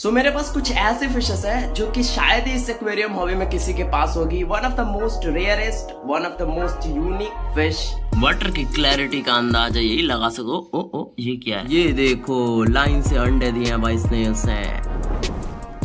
सो so, मेरे पास कुछ ऐसे फिशेस है जो कि शायद ही इस एक्वेरियम हॉबी में किसी के पास होगी one of the most rarest one of the most unique fish water की क्लैरिटी का अंदाज है यही लगा सको ओ ओ ये क्या है ये देखो लाइन से अंडे दिए हैं भाई इसने उसे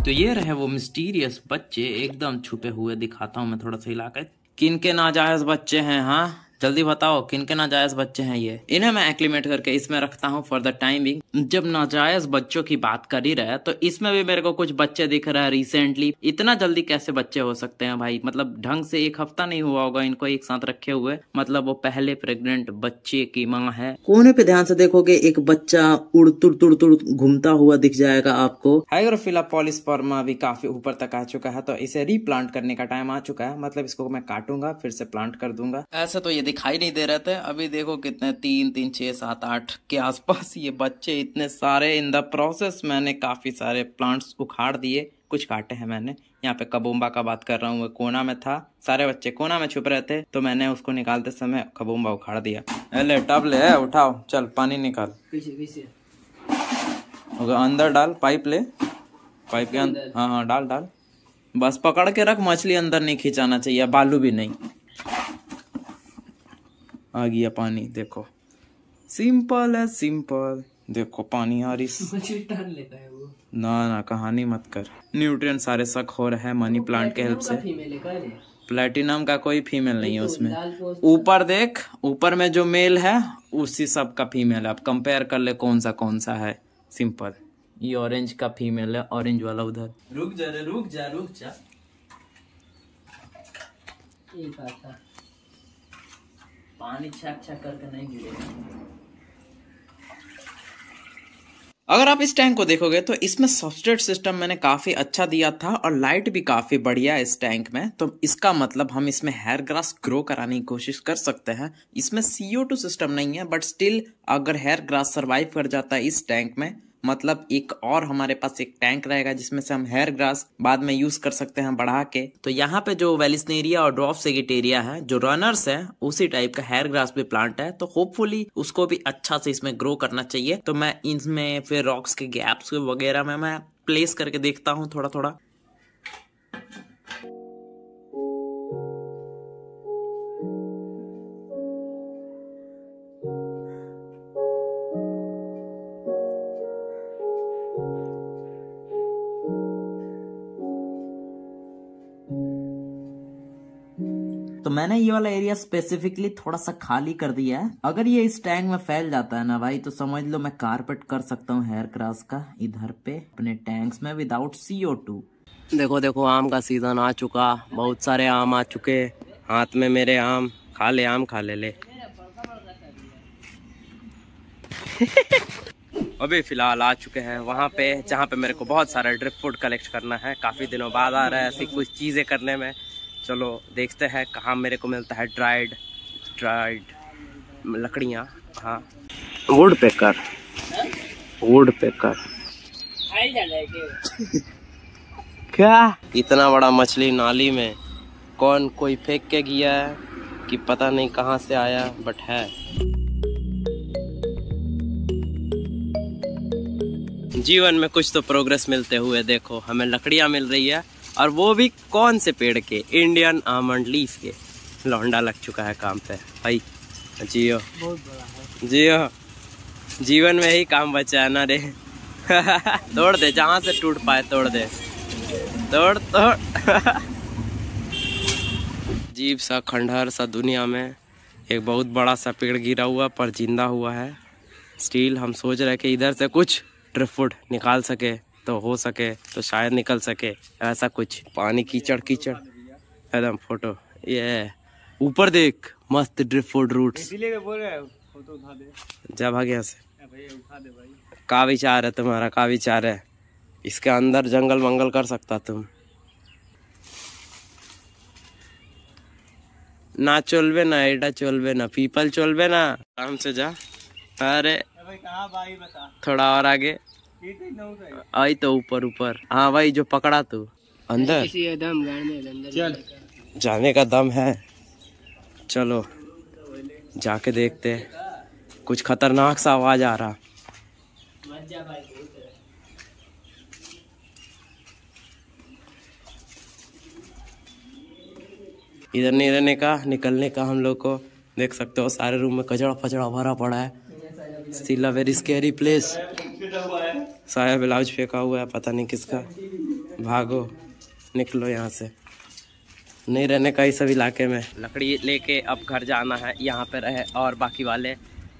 तो ये रहे वो मिस्टीरियस बच्चे एकदम छुपे हुए दिखाता हूँ मैं थोड़ा सा इलाका किन के नाजायज बच्चे हैं हाँ जल्दी बताओ किन के नाजायज बच्चे हैं ये इन्हें मैं एक्लिमेट करके इसमें रखता हूँ फॉर द टाइमिंग जब नाजायज बच्चों की बात कर ही रहे तो इसमें भी मेरे को कुछ बच्चे दिख रहे हैं रिसेंटली इतना जल्दी कैसे बच्चे हो सकते हैं भाई मतलब ढंग से एक हफ्ता नहीं हुआ होगा इनको एक साथ रखे हुए मतलब वो पहले प्रेगनेंट बच्चे की माँ है कोने पे ध्यान से देखोगे एक बच्चा उड़ तुड़ तुड़ तुड़ घूमता हुआ दिख जाएगा आपको हाइग्रोफिला पॉलिस्पर्मा भी काफी ऊपर तक आ चुका है तो इसे रीप्लांट करने का टाइम आ चुका है मतलब इसको मैं काटूंगा फिर से प्लांट कर दूंगा ऐसे तो ये दिखाई नहीं दे रहे थे अभी देखो कितने तीन तीन छः सात आठ के आसपास ये बच्चे इतने सारे इन द प्रोसेस मैंने काफ़ी सारे प्लांट्स उखाड़ दिए कुछ काटे हैं मैंने यहाँ पे कबूम्बा का बात कर रहा हूँ वो कोना में था सारे बच्चे कोना में छुप रहे थे तो मैंने उसको निकालते समय कबूम्बा उखाड़ दिया ले टब ले उठाओ चल पानी निकाल पीछे पीछे अंदर डाल पाइप ले पाइप के अंदर हाँ हाँ डाल डाल बस पकड़ के रख मछली अंदर नहीं खींचाना चाहिए बालू भी नहीं आ गया पानी देखो सिंपल है सिंपल देखो पानी आ रही ना ना कहानी मत कर न्यूट्रिएंट सारे सक हो रहे हैं मनी प्लांट तो के हेल्प से प्लेटिनम का कोई फीमेल नहीं है उसमें ऊपर देख ऊपर में जो मेल है उसी सब का फीमेल है आप कंपेयर कर ले कौन सा कौन सा है सिंपल ये ऑरेंज का फीमेल है ऑरेंज वाला उधर रुक जा रुक जा रुक जा एक आता पानी छक छक करके नहीं गिरेगा अगर आप इस टैंक को देखोगे तो इसमें सब्सट्रेट सिस्टम मैंने काफ़ी अच्छा दिया था और लाइट भी काफ़ी बढ़िया इस टैंक में तो इसका मतलब हम इसमें हेयर ग्रास ग्रो कराने की कोशिश कर सकते हैं इसमें सीओ टू सिस्टम नहीं है बट स्टिल अगर हेयर ग्रास सर्वाइव कर जाता है इस टैंक में मतलब एक और हमारे पास एक टैंक रहेगा जिसमें से हम हेयर ग्रास बाद में यूज कर सकते हैं बढ़ा के तो यहाँ पे जो वेलिस्नेरिया और ड्रॉप सेगेटेरिया है जो रनर्स है उसी टाइप का हेयर ग्रास भी प्लांट है तो होपफुली उसको भी अच्छा से इसमें ग्रो करना चाहिए तो मैं इसमें फिर रॉक्स के गैप्स वगैरह में मैं प्लेस करके देखता हूँ थोड़ा थोड़ा तो मैंने ये वाला एरिया स्पेसिफिकली थोड़ा सा खाली कर दिया है अगर ये इस टैंक में फैल जाता है ना भाई तो समझ लो मैं कारपेट कर सकता हूँ हेयर क्रास का इधर पे अपने टैंक्स में विदाउट सीओ टू देखो देखो आम का सीजन आ चुका बहुत सारे आम आ चुके हाथ में मेरे आम खा ले आम खा ले ले अभी फिलहाल आ चुके हैं वहाँ पे जहाँ पे मेरे को बहुत सारा ड्रिप फूड कलेक्ट करना है काफ़ी दिनों बाद आ रहा है ऐसी कुछ चीज़ें करने में चलो देखते हैं कहाँ मेरे को मिलता है ड्राइड ड्राइड लकड़ियाँ हाँ वुड पेकर वुड पेकर क्या इतना बड़ा मछली नाली में कौन कोई फेंक के गया है कि पता नहीं कहाँ से आया बट है जीवन में कुछ तो प्रोग्रेस मिलते हुए देखो हमें लकड़ियाँ मिल रही है और वो भी कौन से पेड़ के इंडियन आमंड लीफ के लौंडा लग चुका है काम पे भाई जियो जियो जीवन में ही काम बचा ना रे तोड़ दे जहाँ से टूट पाए तोड़ दे तोड़ तोड़ जीव सा खंडहर सा दुनिया में एक बहुत बड़ा सा पेड़ गिरा हुआ पर जिंदा हुआ है स्टील हम सोच रहे कि इधर से कुछ ड्रिफ्ट निकाल सके तो हो सके तो शायद निकल सके ऐसा कुछ पानी कीचड़ कीचड़ एकदम फोटो ये ऊपर देख मस्त ड्रिफ्टफोर्ड रूट जा भाग यहाँ से का विचार है तुम्हारा का विचार है इसके अंदर जंगल मंगल कर सकता तुम ना चलबे ना एडा चलबे ना पीपल चलबे ना आराम से जा अरे भाई बता। थोड़ा और आगे आई तो ऊपर ऊपर हाँ भाई जो पकड़ा तू अंदर चल जाने का दम है चलो जाके देखते कुछ खतरनाक सा आवाज आ रहा इधर नहीं रहने का निकलने का हम लोग को देख सकते हो सारे रूम में कचड़ा फचड़ा भरा पड़ा है still a very scary place साया ब्लाउज फेंका हुआ है पता नहीं किसका भागो निकलो यहाँ से नहीं रहने का इस सब इलाके में लकड़ी लेके अब घर जाना है यहाँ पे रहे और बाकी वाले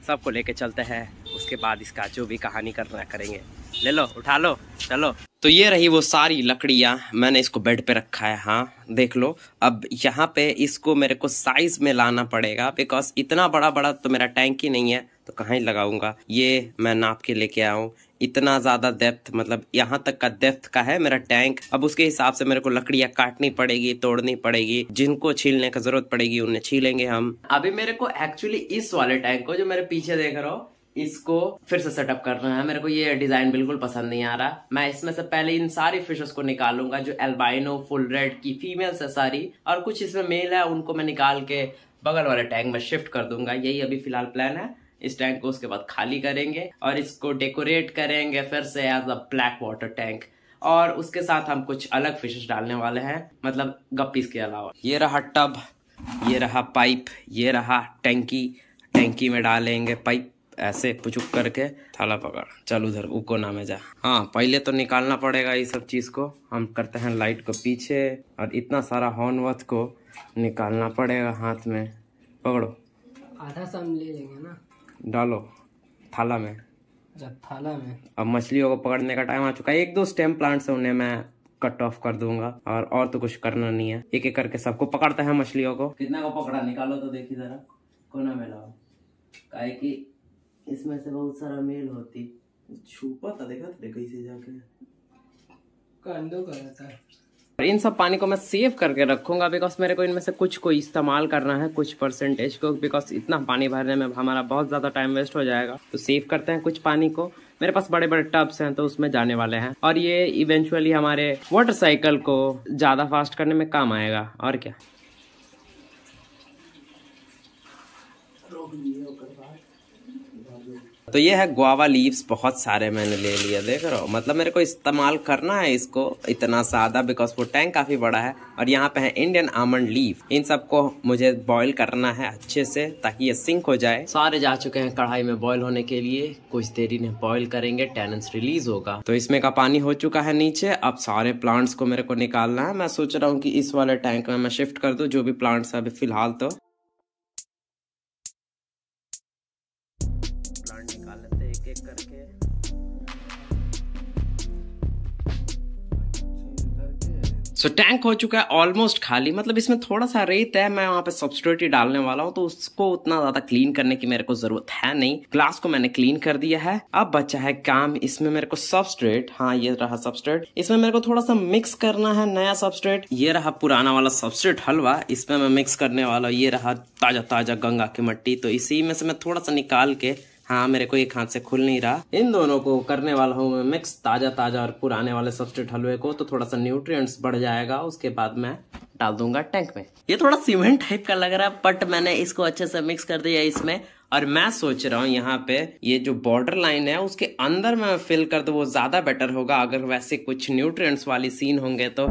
सबको लेके चलते हैं उसके बाद इसका जो भी कहानी करना करेंगे ले लो उठा लो चलो तो ये रही वो सारी लकड़ियाँ मैंने इसको बेड पे रखा है हाँ देख लो अब यहाँ पे इसको मेरे को साइज में लाना पड़ेगा बिकॉज इतना बड़ा बड़ा तो मेरा टैंक ही नहीं है तो कहाँ ही लगाऊंगा ये मैं नाप के लेके आया हूँ इतना ज़्यादा डेप्थ मतलब यहाँ तक का डेप्थ का है मेरा टैंक अब उसके हिसाब से मेरे को लकड़ियाँ काटनी पड़ेगी तोड़नी पड़ेगी जिनको छीलने का जरूरत पड़ेगी उन्हें छीलेंगे हम अभी मेरे को एक्चुअली इस वाले टैंक को जो मेरे पीछे देख रहा हूँ इसको फिर से सेटअप करना है मेरे को ये डिजाइन बिल्कुल पसंद नहीं आ रहा मैं इसमें से पहले इन सारी फिशेस को निकालूंगा जो एल्बाइनो फुल रेड की फीमेल्स है सारी और कुछ इसमें मेल है उनको मैं निकाल के बगल वाले टैंक में शिफ्ट कर दूंगा यही अभी फिलहाल प्लान है इस टैंक को उसके बाद खाली करेंगे और इसको डेकोरेट करेंगे फिर से as a black water tank और उसके साथ हम कुछ अलग फिशेस डालने वाले हैं मतलब गप्पीज के अलावा ये रहा टब ये रहा पाइप ये रहा टैंकी टैंकी में डालेंगे पाइप ऐसे पुचुक करके थाला पकड़ चल उधर उको ना में जा हाँ पहले तो निकालना पड़ेगा ये सब चीज को हम करते हैं लाइट को पीछे और इतना सारा वर्थ को निकालना पड़ेगा हाथ में पकड़ो आधा सम ले लेंगे ना डालो थाला में थाला में अब मछलियों को पकड़ने का टाइम आ चुका है एक दो स्टेम प्लांट से उन्हें मैं कट ऑफ कर दूंगा और और तो कुछ करना नहीं है एक एक करके सबको पकड़ता है मछलियों को कितना को पकड़ा निकालो तो देखी जरा कोना में लाओ काहे कि इसमें से बहुत सारा मेल होती छुपा था देखा तेरे कहीं से जाके कंडो का रहता है और इन सब पानी को मैं सेव करके रखूंगा बिकॉज मेरे को इनमें से कुछ को इस्तेमाल करना है कुछ परसेंटेज को बिकॉज इतना पानी भरने में हमारा बहुत ज़्यादा टाइम वेस्ट हो जाएगा तो सेव करते हैं कुछ पानी को मेरे पास बड़े बड़े टब्स हैं तो उसमें जाने वाले हैं और ये इवेंचुअली हमारे वाटर साइकिल को ज़्यादा फास्ट करने में काम आएगा और क्या तो ये है गुआवा लीव्स बहुत सारे मैंने ले लिया देख रहे हो मतलब मेरे को इस्तेमाल करना है इसको इतना सादा बिकॉज वो टैंक काफ़ी बड़ा है और यहाँ पे है इंडियन आमंड लीव इन सबको मुझे बॉईल करना है अच्छे से ताकि ये सिंक हो जाए सारे जा चुके हैं कढ़ाई में बॉईल होने के लिए कुछ देर इन्हें बॉइल करेंगे टेनेंस रिलीज होगा तो इसमें का पानी हो चुका है नीचे अब सारे प्लांट्स को मेरे को निकालना है मैं सोच रहा हूँ की इस वाले टैंक में मैं शिफ्ट कर दू जो भी प्लांट्स है अभी फिलहाल तो सो टैंक हो चुका है ऑलमोस्ट खाली मतलब इसमें थोड़ा सा रेत है मैं वहां पे सब्सट्रेट डालने वाला हूँ तो उसको उतना ज्यादा क्लीन करने की मेरे को जरूरत है नहीं ग्लास को मैंने क्लीन कर दिया है अब बचा है काम इसमें मेरे को सब्सट्रेट हाँ ये रहा सब्सट्रेट इसमें मेरे को थोड़ा सा मिक्स करना है नया सब्सट्रेट ये रहा पुराना वाला सब्सट्रेट हलवा इसमें मैं मिक्स करने वाला ये रहा ताजा ताजा गंगा की मट्टी तो इसी में से मैं थोड़ा सा निकाल के हाँ मेरे को एक हाथ से खुल नहीं रहा इन दोनों को करने वाला हूँ मैं मिक्स ताजा ताजा और पुराने वाले सब्सिट हलवे को तो थोड़ा सा न्यूट्रिएंट्स बढ़ जाएगा उसके बाद मैं डाल दूंगा टैंक में ये थोड़ा सीमेंट टाइप का लग रहा है बट मैंने इसको अच्छे से मिक्स कर दिया इसमें और मैं सोच रहा हूँ यहाँ पे ये जो बॉर्डर लाइन है उसके अंदर मैं फिल कर दो वो ज्यादा बेटर होगा अगर वैसे कुछ न्यूट्रिय वाली सीन होंगे तो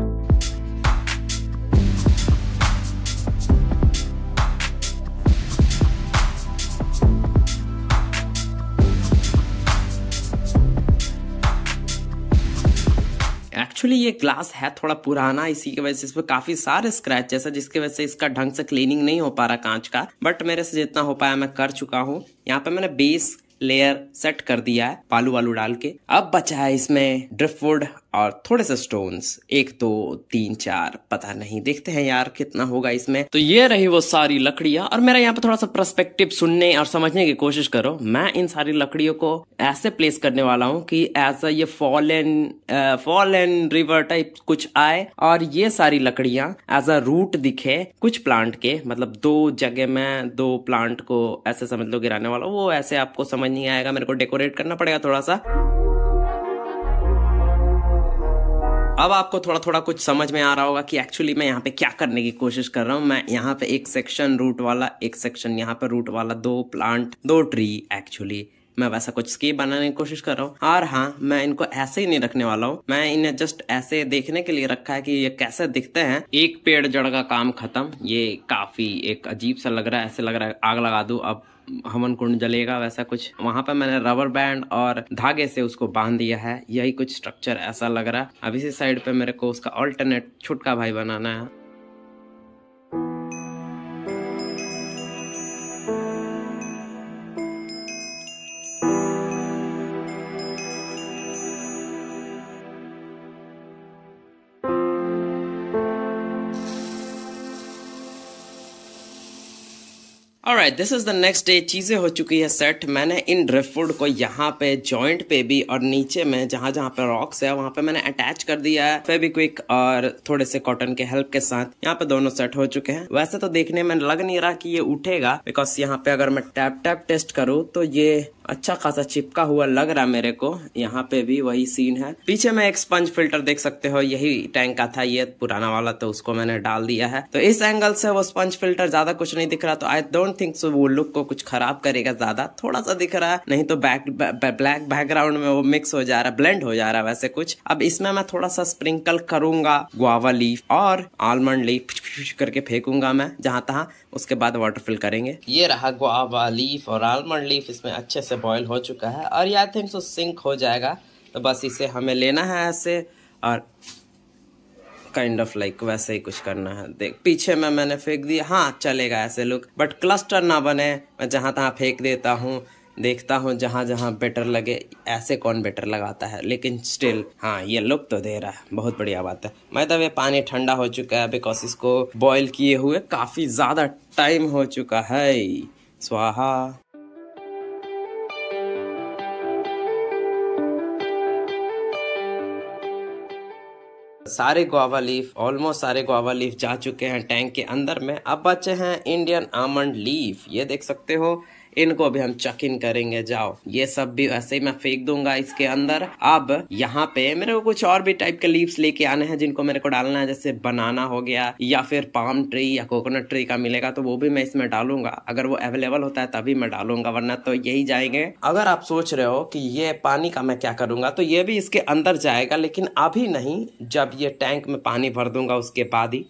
एक्चुअली ये ग्लास है थोड़ा पुराना इसी की वजह से इसमें काफी सारे स्क्रैचेस है जिसकी वजह से इसका ढंग से क्लीनिंग नहीं हो पा रहा कांच का बट मेरे से जितना हो पाया मैं कर चुका हूँ यहाँ पे मैंने बेस लेयर सेट कर दिया है बालू वालू डाल के अब बचा है इसमें ड्रिफ्टवुड और थोड़े से स्टोन्स एक दो तीन चार पता नहीं देखते हैं यार कितना होगा इसमें तो ये रही वो सारी लकड़ियां और मेरा यहाँ पे थोड़ा सा प्रस्पेक्टिव सुनने और समझने की कोशिश करो मैं इन सारी लकड़ियों को ऐसे प्लेस करने वाला हूँ कि एज अ ये fall and fall and river type कुछ आए और ये सारी लकड़ियां एज अ रूट दिखे कुछ प्लांट के मतलब दो जगह में दो प्लांट को ऐसे समझ लो गिराने वाला वो ऐसे आपको समझ नहीं आएगा मेरे को डेकोरेट करना पड़ेगा थोड़ा सा अब आपको थोड़ा थोड़ा कुछ समझ में आ रहा होगा कि एक्चुअली मैं यहाँ पे क्या करने की कोशिश कर रहा हूँ मैं यहाँ पे एक सेक्शन रूट वाला एक सेक्शन यहाँ पे रूट वाला दो प्लांट दो ट्री एक्चुअली मैं वैसा कुछ स्केप बनाने की कोशिश कर रहा हूँ और हाँ मैं इनको ऐसे ही नहीं रखने वाला हूँ मैं इन्हें जस्ट ऐसे देखने के लिए रखा है कि ये कैसे दिखते हैं एक पेड़ जड़ का काम खत्म ये काफी एक अजीब सा लग रहा है ऐसे लग रहा है आग लगा दू अब हमन कुंड जलेगा वैसा कुछ वहां पर मैंने रबर बैंड और धागे से उसको बांध दिया है यही कुछ स्ट्रक्चर ऐसा लग रहा है अब इसी साइड पे मेरे को उसका ऑल्टरनेट छुटका भाई बनाना है और this is the next day चीज़ें हो चुकी है सेट मैंने इन ड्रिफ्टवुड को यहाँ पे जॉइंट पे भी और नीचे में जहाँ जहाँ पे रॉक्स है वहाँ पे मैंने अटैच कर दिया है फेबिक्विक और थोड़े से कॉटन के हेल्प के साथ यहाँ पे दोनों सेट हो चुके हैं वैसे तो देखने में लग नहीं रहा कि ये उठेगा बिकॉज यहाँ पे अगर मैं टैप टैप टेस्ट करूँ तो ये अच्छा खासा चिपका हुआ लग रहा मेरे को यहाँ पे भी वही सीन है पीछे में एक स्पंज फिल्टर देख सकते हो यही टैंक का था ये पुराना वाला तो उसको मैंने डाल दिया है तो इस एंगल से वो स्पंज फिल्टर ज्यादा कुछ नहीं दिख रहा तो आई डोंट थिंक सो वो लुक को कुछ खराब करेगा ज्यादा थोड़ा सा दिख रहा है नहीं तो बैक ब्लैक बैकग्राउंड में वो मिक्स हो जा रहा है ब्लेंड हो जा रहा है वैसे कुछ अब इसमें मैं थोड़ा सा स्प्रिंकल करूंगा गुआवा लीफ और आलमंड लीफ करके फेंकूंगा मैं जहां तहा उसके बाद वाटर फिल करेंगे ये रहा गुआवा लीफ और आलमंड लीफ इसमें अच्छे से से बॉयल हो चुका है और ये आई थिंक सो सिंक हो जाएगा तो बस इसे हमें लेना है ऐसे और काइंड ऑफ लाइक वैसे ही कुछ करना है देख पीछे में मैंने फेंक दिया हाँ चलेगा ऐसे लुक बट क्लस्टर ना बने मैं जहाँ तहाँ फेंक देता हूँ देखता हूँ जहाँ जहाँ बेटर लगे ऐसे कौन बेटर लगाता है लेकिन स्टिल हाँ ये लुक तो दे रहा है बहुत बढ़िया बात है मैं तो ये पानी ठंडा हो चुका है बिकॉज इसको बॉयल किए हुए काफ़ी ज़्यादा टाइम हो चुका है स्वाहा सारे गुआवा लीफ ऑलमोस्ट सारे गुआवा लीफ जा चुके हैं टैंक के अंदर में अब बचे हैं इंडियन आमंड लीफ ये देख सकते हो इनको भी हम चेक इन करेंगे जाओ ये सब भी वैसे ही मैं फेंक दूंगा इसके अंदर अब यहाँ पे मेरे को कुछ और भी टाइप के लीव्स लेके आने हैं जिनको मेरे को डालना है जैसे बनाना हो गया या फिर पाम ट्री या कोकोनट ट्री का मिलेगा तो वो भी मैं इसमें डालूंगा अगर वो अवेलेबल होता है तभी मैं डालूंगा वरना तो यही जाएंगे अगर आप सोच रहे हो कि ये पानी का मैं क्या करूंगा तो ये भी इसके अंदर जाएगा लेकिन अभी नहीं जब ये टैंक में पानी भर दूंगा उसके बाद ही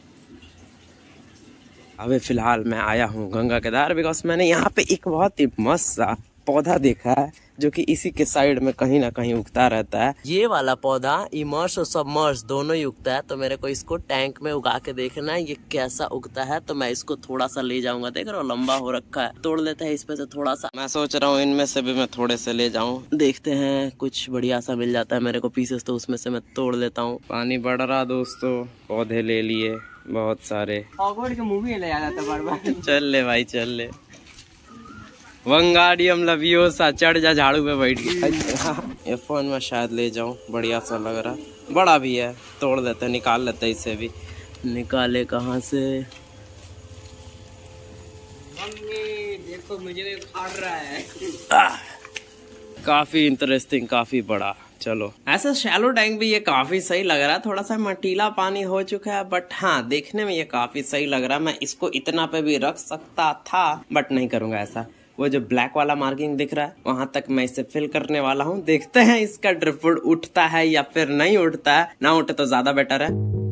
अभी फ़िलहाल मैं आया हूँ गंगा केदार बिकॉज मैंने यहाँ पे एक बहुत ही मस्त सा पौधा देखा है जो कि इसी के साइड में कहीं ना कहीं उगता रहता है ये वाला पौधा इमर्स और सबमर्स दोनों ही उगता है तो मेरे को इसको टैंक में उगा के देखना है ये कैसा उगता है तो मैं इसको थोड़ा सा ले जाऊंगा देख रहा हूँ लंबा हो रखा है तोड़ लेते हैं इसमें से थोड़ा सा मैं सोच रहा हूँ इनमें से भी मैं थोड़े से ले जाऊँ देखते है कुछ बढ़िया सा मिल जाता है मेरे को पीसेस तो उसमें से मैं तोड़ लेता हूँ पानी बढ़ रहा दोस्तों पौधे ले लिए बहुत सारे तो चल ले भाई चल ले वंगाड़ियम लवियो सा चढ़ जा झाड़ू पे बैठ गया ये फोन में शायद ले जाऊँ बढ़िया सा लग रहा बड़ा भी है तोड़ देते निकाल लेते इसे भी निकाले कहाँ से देखो मुझे रहा है काफी इंटरेस्टिंग काफी बड़ा चलो ऐसा शैलो टैंक भी ये काफी सही लग रहा है थोड़ा सा मटीला पानी हो चुका है बट हाँ देखने में ये काफी सही लग रहा है मैं इसको इतना पे भी रख सकता था बट नहीं करूंगा ऐसा वो जो ब्लैक वाला मार्किंग दिख रहा है वहां तक मैं इसे फिल करने वाला हूँ देखते हैं इसका ड्रिपवुड उठता है या फिर नहीं उठता है ना उठे तो ज्यादा बेटर है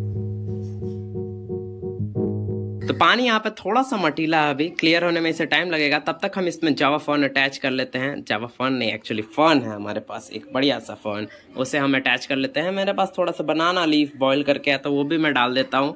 तो पानी यहाँ पे थोड़ा सा मटीला है अभी क्लियर होने में इसे टाइम लगेगा तब तक हम इसमें जावा फोन अटैच कर लेते हैं जावा फोन नहीं एक्चुअली फोन है हमारे पास एक बढ़िया सा फोन उसे हम अटैच कर लेते हैं मेरे पास थोड़ा सा बनाना लीफ बॉइल करके आता तो वो भी मैं डाल देता हूँ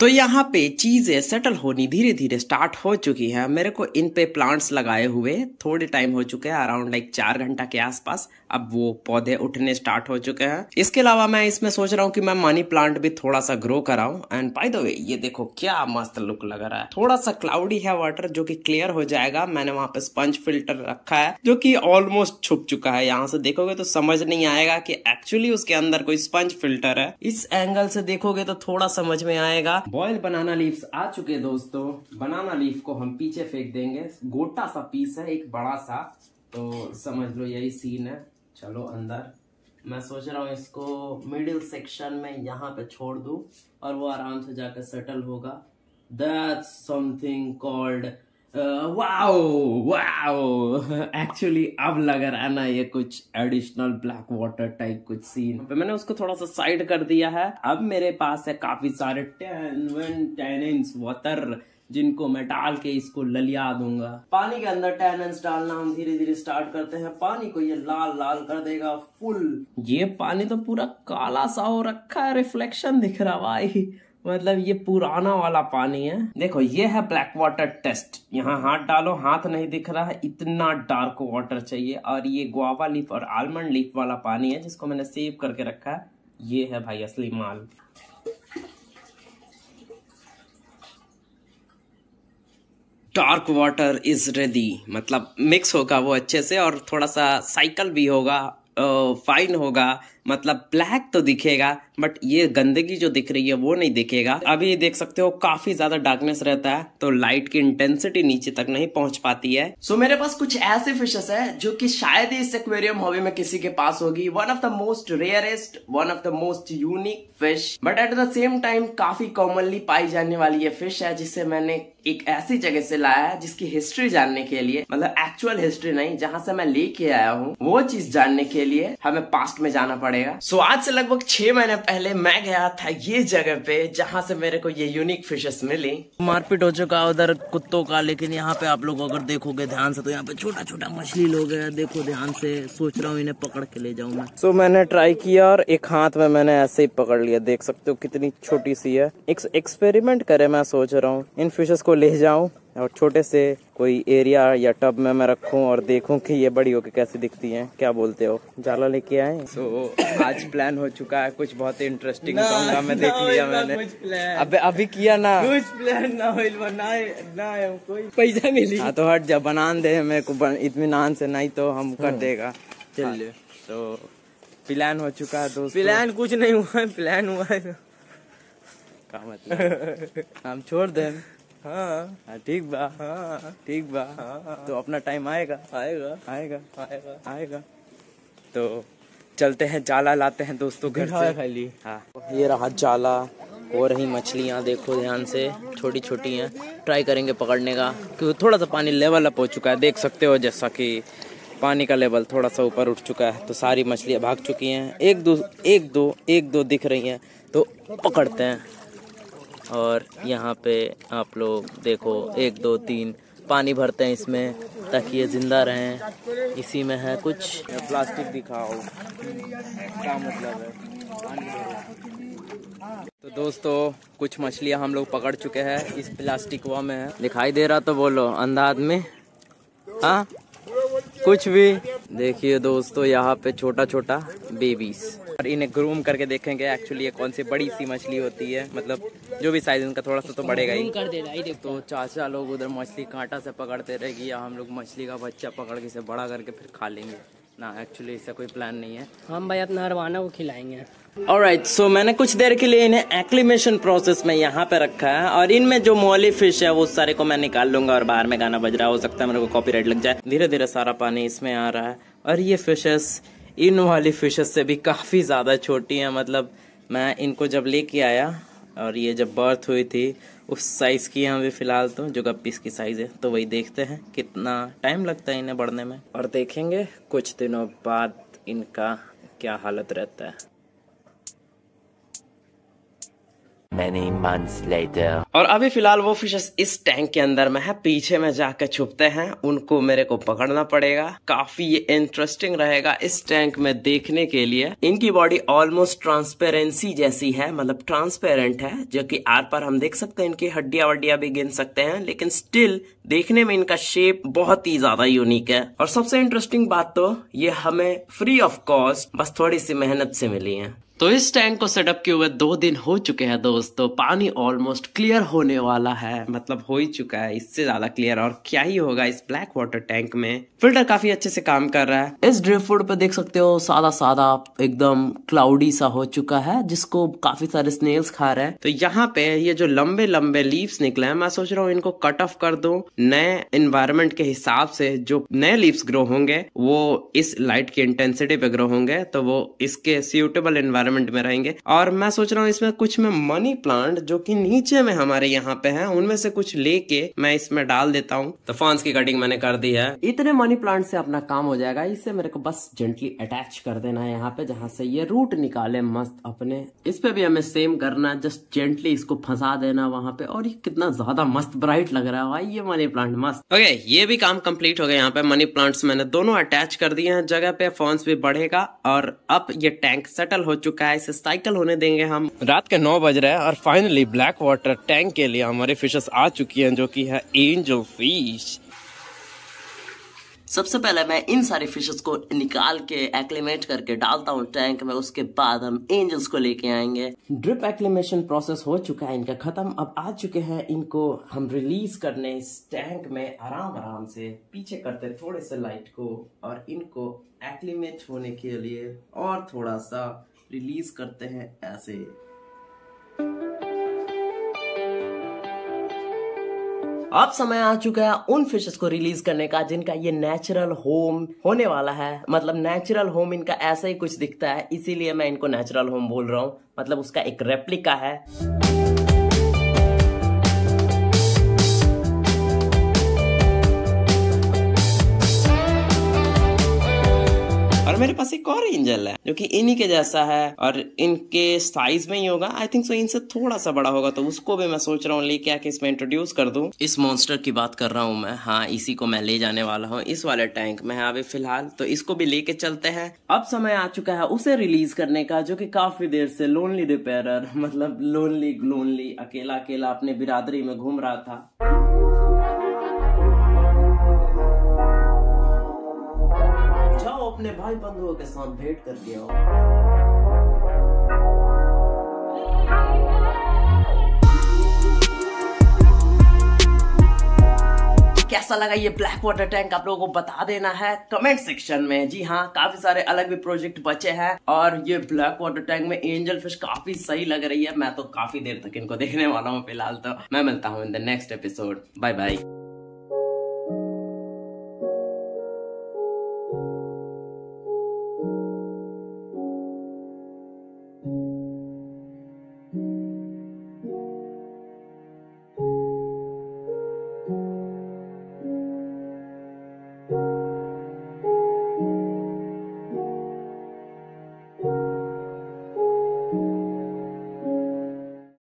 तो यहाँ पे चीज़ें सेटल होनी धीरे धीरे स्टार्ट हो चुकी है मेरे को इन पे प्लांट्स लगाए हुए थोड़े टाइम हो चुके हैं अराउंड लाइक चार घंटा के आसपास अब वो पौधे उठने स्टार्ट हो चुके हैं इसके अलावा मैं इसमें सोच रहा हूँ कि मैं मनी प्लांट भी थोड़ा सा ग्रो कराऊं एंड बाय द वे ये देखो क्या मस्त लुक लग रहा है थोड़ा सा क्लाउडी है वाटर जो कि क्लियर हो जाएगा मैंने वहां पे स्पंज फिल्टर रखा है जो कि ऑलमोस्ट छुप चुका है यहाँ से देखोगे तो समझ नहीं आएगा की एक्चुअली उसके अंदर कोई स्पंज फिल्टर है इस एंगल से देखोगे तो थोड़ा समझ में आएगा बॉयल बनाना लीव्स आ चुके दोस्तों बनाना लीव को हम पीछे फेंक देंगे गोटा सा पीस है एक बड़ा सा तो समझ लो यही सीन है चलो अंदर मैं सोच रहा हूँ इसको मिडिल सेक्शन में यहाँ पे छोड़ दू और वो आराम से जाकर सेटल होगा that's something called wow wow actually अब लग रहा है ना ये कुछ एडिशनल ब्लैक वाटर टाइप कुछ सीन पे मैंने उसको थोड़ा सा साइड कर दिया है अब मेरे पास है काफी सारे ten one ten inch water जिनको मैं डाल के इसको ललिया दूंगा पानी के अंदर टैलेंस डालना हम धीरे धीरे स्टार्ट करते हैं पानी को ये लाल लाल कर देगा फुल ये पानी तो पूरा काला सा हो रखा है रिफ्लेक्शन दिख रहा भाई मतलब ये पुराना वाला पानी है देखो ये है ब्लैक वाटर टेस्ट यहाँ हाथ डालो हाथ नहीं दिख रहा है इतना डार्क वाटर चाहिए और ये गुआवा लीफ और आलमंड लीफ वाला पानी है जिसको मैंने सेव करके रखा है ये है भाई असली माल डार्क वाटर इज रेडी मतलब मिक्स होगा वो अच्छे से और थोड़ा सा साइकिल भी होगा फाइन होगा मतलब ब्लैक तो दिखेगा बट ये गंदगी जो दिख रही है वो नहीं दिखेगा अभी देख सकते हो काफी ज्यादा डार्कनेस रहता है तो लाइट की इंटेंसिटी नीचे तक नहीं पहुंच पाती है सो so, मेरे पास कुछ ऐसे फिशेस है जो कि शायद ही इस एक्वेरियम हॉबी में किसी के पास होगी one of the most rarest one of the most unique fish but at the same time काफी कॉमनली पाई जाने वाली ये फिश है जिसे मैंने एक ऐसी जगह से लाया है जिसकी हिस्ट्री जानने के लिए मतलब एक्चुअल हिस्ट्री नहीं जहां से मैं लेके आया हूँ वो चीज जानने के लिए हमें पास्ट में जाना पड़ेगा पड़ेगा सो so, आज से लगभग छह महीने पहले मैं गया था ये जगह पे जहाँ से मेरे को ये यूनिक फिशेस मिली मारपीट हो चुका उधर कुत्तों का लेकिन यहाँ पे आप लोग अगर देखोगे ध्यान से तो यहाँ पे छोटा छोटा मछली लोग है देखो ध्यान से सोच रहा हूँ इन्हें पकड़ के ले जाऊँ मैं सो so, मैंने ट्राई किया और एक हाथ में मैंने ऐसे ही पकड़ लिया देख सकते हो कितनी छोटी सी है एक एक्सपेरिमेंट करे मैं सोच रहा हूँ इन फिशेस को ले जाऊँ और छोटे से कोई एरिया या टब में मैं रखूं और देखूं कि ये बड़ी होकर कैसे दिखती हैं क्या बोलते हो जाला लेके आए सो so, आज प्लान हो चुका है कुछ बहुत इंटरेस्टिंग ना, मैं देख लिया मैंने अब अभी किया ना कुछ प्लान ना हो ना ना कोई पैसा मिली हाँ तो हट जा बना दे मेरे को इतमान से नहीं तो हम कर हाँ। देगा चलिए तो हाँ, प्लान हो चुका है तो प्लान कुछ नहीं हुआ है प्लान हुआ है का मतलब हम छोड़ दें हाँ।, हाँ ठीक बा हाँ ठीक बा हाँ तो अपना टाइम आएगा आएगा आएगा आएगा आएगा तो चलते हैं जाला लाते हैं दोस्तों घर से खाली हाँ ये रहा जाला हो रही मछलियाँ देखो ध्यान से छोटी छोटी हैं ट्राई करेंगे पकड़ने का क्योंकि थोड़ा सा पानी लेवल अप हो चुका है देख सकते हो जैसा कि पानी का लेवल थोड़ा सा ऊपर उठ चुका है तो सारी मछलियाँ भाग चुकी हैं एक दो एक दो एक दो दिख रही हैं तो पकड़ते हैं और यहाँ पे आप लोग देखो एक दो तीन पानी भरते हैं इसमें ताकि ये जिंदा रहें इसी में है कुछ प्लास्टिक दिखाओ क्या मतलब है तो दोस्तों कुछ मछलियाँ हम लोग पकड़ चुके हैं इस प्लास्टिक हुआ में है दिखाई दे रहा तो बोलो अंधा आदमी हाँ कुछ भी देखिए दोस्तों यहाँ पे छोटा छोटा बेबीज और इन्हें ग्रूम करके देखेंगे एक्चुअली ये कौन सी बड़ी सी मछली होती है मतलब जो भी साइज इनका थोड़ा सा तो बढ़ेगा ही कर दे तो चाचा लोग उधर मछली कांटा से पकड़ते रहेगी या हम लोग मछली का बच्चा पकड़ के इसे बड़ा करके फिर खा लेंगे ना एक्चुअली इसका कोई प्लान नहीं है हम भाई अपना हरवाना को खिलाएंगे और राइट सो मैंने कुछ देर के लिए इन्हें एक्लिमेशन प्रोसेस में यहाँ पे रखा है और इनमें जो मोली फिश है वो सारे को मैं निकाल लूंगा और बाहर में गाना बज रहा हो सकता है मेरे को कॉपीराइट लग जाए धीरे धीरे सारा पानी इसमें आ रहा है और ये फिशेस इन वाली फिशेस से भी काफ़ी ज़्यादा छोटी हैं मतलब मैं इनको जब लेके आया और ये जब बर्थ हुई थी उस साइज़ की हम भी फ़िलहाल तो जो गप्पीस की साइज़ है तो वही देखते हैं कितना टाइम लगता है इन्हें बढ़ने में और देखेंगे कुछ दिनों बाद इनका क्या हालत रहता है Many months later. और अभी फिलहाल वो फिशेस इस टैंक के अंदर में है पीछे में जाकर छुपते हैं उनको मेरे को पकड़ना पड़ेगा काफी ये इंटरेस्टिंग रहेगा इस टैंक में देखने के लिए इनकी बॉडी ऑलमोस्ट ट्रांसपेरेंसी जैसी है मतलब ट्रांसपेरेंट है जो कि आर पर हम देख सकते हैं इनकी हड्डिया वड्डिया भी गिन सकते हैं लेकिन स्टिल देखने में इनका शेप बहुत ही ज्यादा यूनिक है और सबसे इंटरेस्टिंग बात तो ये हमें फ्री ऑफ कॉस्ट बस थोड़ी सी मेहनत से मिली है तो इस टैंक को सेटअप किए हुए दो दिन हो चुके हैं दोस्तों पानी ऑलमोस्ट क्लियर होने वाला है मतलब हो ही चुका है इससे ज्यादा क्लियर और क्या ही होगा इस ब्लैक वाटर टैंक में फिल्टर काफी अच्छे से काम कर रहा है इस ड्रिप फूड पे देख सकते हो सादा सादा एकदम क्लाउडी सा हो चुका है जिसको काफी सारे स्नेल्स खा रहे हैं तो यहाँ पे ये जो लंबे लंबे लीव्स निकले हैं मैं सोच रहा हूँ इनको कट ऑफ कर दो नए इन्वायरमेंट के हिसाब से जो नए लीव्स ग्रो होंगे वो इस लाइट की इंटेंसिटी पे ग्रो होंगे तो वो इसके सुटेबल इन्वायरमेंट एनवायरमेंट में रहेंगे और मैं सोच रहा हूँ इसमें कुछ मैं मनी प्लांट जो कि नीचे में हमारे यहाँ पे है उनमें से कुछ लेके मैं इसमें डाल देता हूँ तो फॉन्स की कटिंग मैंने कर दी है इतने मनी प्लांट से अपना काम हो जाएगा इसे मेरे को बस जेंटली अटैच कर देना है यहाँ पे जहाँ से ये रूट निकाले मस्त अपने इस पे भी हमें सेम करना है जस्ट जेंटली इसको फंसा देना वहाँ पे और ये कितना ज्यादा मस्त ब्राइट लग रहा है भाई ये मनी प्लांट मस्त ओके ये भी काम कंप्लीट हो गया यहाँ पे मनी प्लांट्स मैंने दोनों अटैच कर दिए हैं जगह पे फॉन्स भी बढ़ेगा और अब ये टैंक सेटल हो चुका चुका है इसे साइकिल होने देंगे हम रात के नौ बज रहे हैं और फाइनली ब्लैक वाटर टैंक के लिए हमारे फिशेस आ चुकी हैं जो कि है एंजल फिश सबसे पहले मैं इन सारे फिशेस को निकाल के एक्लिमेट करके डालता हूँ टैंक में उसके बाद हम एंजल्स को लेके आएंगे ड्रिप एक्लिमेशन प्रोसेस हो चुका है इनका खत्म अब आ चुके हैं इनको हम रिलीज करने इस टैंक में आराम आराम से पीछे करते थोड़े से लाइट को और इनको एक्लिमेट होने के लिए और थोड़ा सा रिलीज करते हैं ऐसे अब समय आ चुका है उन फिशेस को रिलीज करने का जिनका ये नेचुरल होम होने वाला है मतलब नेचुरल होम इनका ऐसा ही कुछ दिखता है इसीलिए मैं इनको नेचुरल होम बोल रहा हूँ मतलब उसका एक रेप्लिका है और मेरे पास एक और एंजल है जो कि इन्हीं के जैसा है और इनके साइज में ही होगा आई थिंक सो इनसे थोड़ा सा बड़ा होगा तो उसको भी मैं सोच रहा हूँ लेके आके इसमें इंट्रोड्यूस कर दू इस मॉन्स्टर की बात कर रहा हूँ मैं हाँ इसी को मैं ले जाने वाला हूँ इस वाले टैंक में हाँ अभी फिलहाल तो इसको भी लेके चलते हैं अब समय आ चुका है उसे रिलीज करने का जो की काफी देर से लोनली रिपेयर मतलब लोनली लोनली अकेला अकेला अपने बिरादरी में घूम रहा था अपने भाई बंधुओं के साथ भेंट कर हो कैसा लगा ये ब्लैक वाटर टैंक आप लोगों को बता देना है कमेंट सेक्शन में जी हाँ काफी सारे अलग भी प्रोजेक्ट बचे हैं और ये ब्लैक वाटर टैंक में एंजल फिश काफी सही लग रही है मैं तो काफी देर तक इनको देखने वाला हूँ फिलहाल तो मैं मिलता हूँ in the next episode bye bye